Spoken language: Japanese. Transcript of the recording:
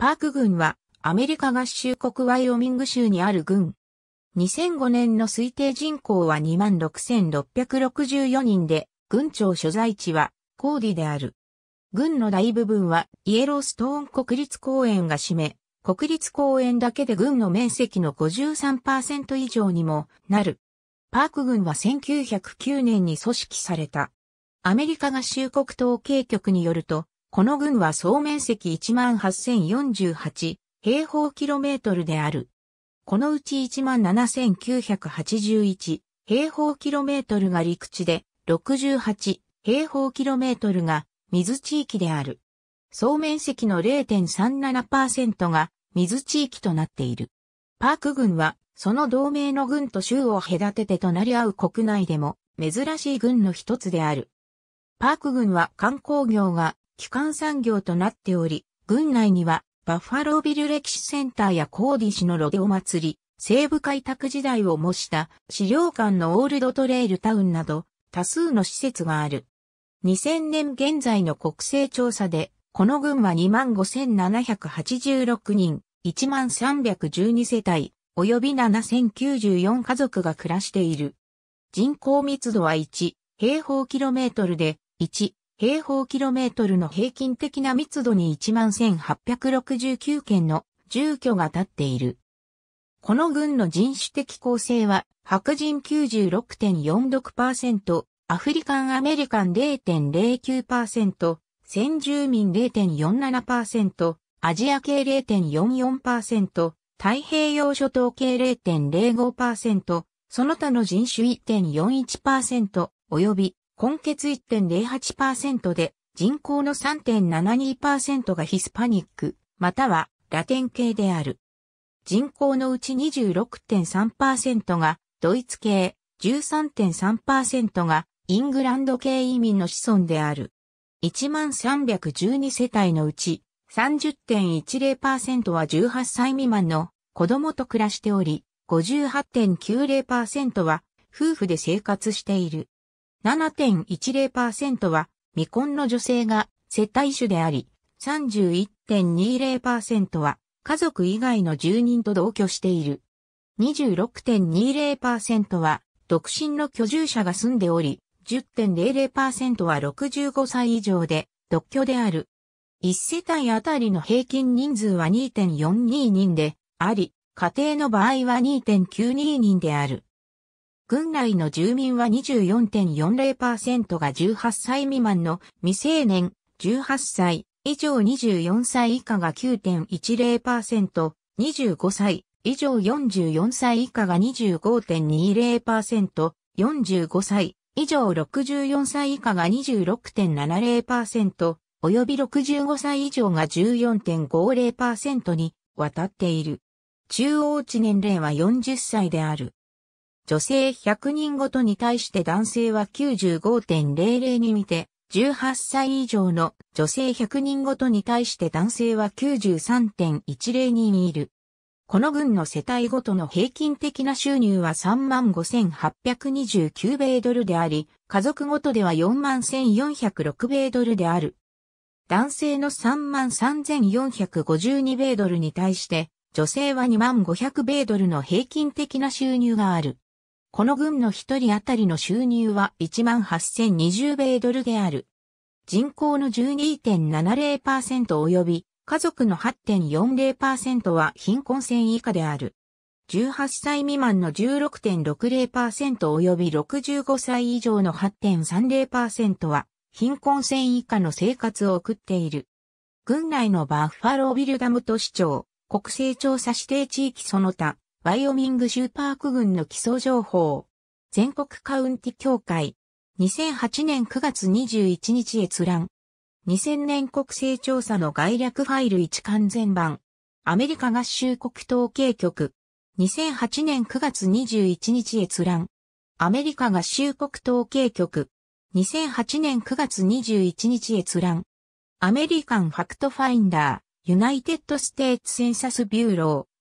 パーク軍はアメリカ合衆国ワイオミング州にある軍。2005年の推定人口は26,664人で、軍庁所在地はコーディである。軍の大部分はイエローストーン国立公園が占め、国立公園だけで軍の面積の53%以上にもなる。パーク軍は1909年に組織された。アメリカ合衆国統計局によると、この軍は総面積18,048平方キロメートルである。このうち17,981平方キロメートルが陸地で、68平方キロメートルが水地域である。総面積の0.37%が水地域となっている。パーク軍は、その同盟の軍と州を隔てて隣り合う国内でも珍しい軍の一つである。パーク軍は観光業が基幹産業となっており、郡内にはバッファロービル歴史センターやコーディ市のロデオ祭り、西部開拓時代を模した資料館のオールドトレイルタウンなど多数の施設がある。2000年現在の国勢調査で、この群は25,786人、13,312世帯、及び7,094家族が暮らしている。人口密度は1、平方キロメートルで、1、平方キロメートルの平均的な密度に11,869件の住居が建っている。この郡の人種的構成は、白人96.46%、アフリカンアメリカン0.09%、先住民0.47%、アジア系0.44%、太平洋諸島系0.05%、その他の人種1.41%、及び根血1.08%で、人口の3.72%がヒスパニック、またはラテン系である。人口のうち26.3%がドイツ系、13.3%がイングランド系移民の子孫である。1312世帯のうち30.10%は18歳未満の子供と暮らしており、58.90%は夫婦で生活している。7.10%は未婚の女性が接待主であり、31.20%は家族以外の住人と同居している。26.20%は独身の居住者が住んでおり、10.00%は65歳以上で独居である。1世帯あたりの平均人数は2.42人であり、家庭の場合は2.92人である。郡内の住民は24.40%が18歳未満の未成年、18歳以上24歳以下が9.10%、25歳以上44歳以下が25.20%、45歳以上64歳以下が26.70%、及び65歳以上が14.50%にわたっている。中央値年齢は40歳である。女性100人ごとに対して男性は95.00に見て、18歳以上の女性100人ごとに対して男性は93.10にいる。この群の世帯ごとの平均的な収入は35,829米ドルであり、家族ごとでは41,406米ドルである。男性の33,452米ドルに対して、女性は25,000米ドルの平均的な収入がある。この軍の一人当たりの収入は18,020米ドルである。人口の12.70%及び家族の8.40%は貧困線以下である。18歳未満の16.60%及び65歳以上の8.30%は貧困線以下の生活を送っている。軍内のバッファロービルダム都市長、国勢調査指定地域その他、ワイオミング州パーク郡の基礎情報。全国カウンティ協会。2008年9月21日閲覧。2000年国勢調査の概略ファイル1完全版。アメリカ合衆国統計局。2008年9月21日閲覧。アメリカ合衆国統計局。2008年9月21日閲覧。アメリカンファクトファインダー。ユナイテッドステーツセンサスビューロー。